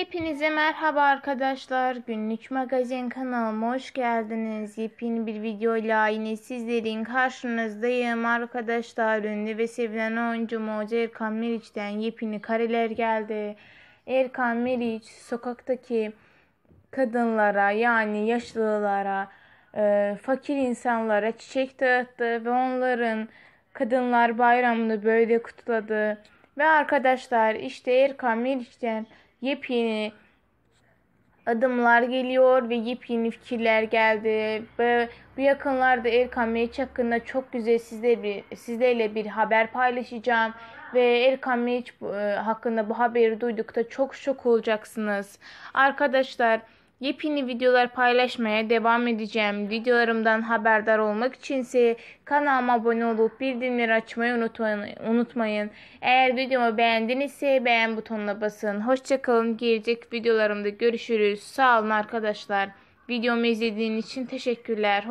Hepinize merhaba arkadaşlar. Günlük magazin kanalıma hoş geldiniz. Yepyeni bir video ile yine sizlerin karşınızdayım arkadaşlar. Ünlü ve sevilen oyuncumuz Erkan Meriç'ten yepyeni kareler geldi. Erkan Meriç sokaktaki kadınlara yani yaşlılara, e, fakir insanlara çiçek dağıttı ve onların Kadınlar Bayramı'nı böyle kutladı. Ve arkadaşlar işte Erkan Meriç'ten yepyeni adımlar geliyor ve yepyeni fikirler geldi. Ve bu yakınlarda Erkan Meyç hakkında çok güzel sizle bir, sizlerle bir haber paylaşacağım. Ve Erkan Meyç e, hakkında bu haberi duydukta çok şok olacaksınız. Arkadaşlar Yepyeni videolar paylaşmaya devam edeceğim. Videolarımdan haberdar olmak için içinse kanalıma abone olup bildirimleri açmayı unutmayın. Eğer videomu beğendinizse beğen butonuna basın. Hoşçakalın. Gelecek videolarımda görüşürüz. Sağ olun arkadaşlar. Videomu izlediğiniz için teşekkürler. Hoşçakalın.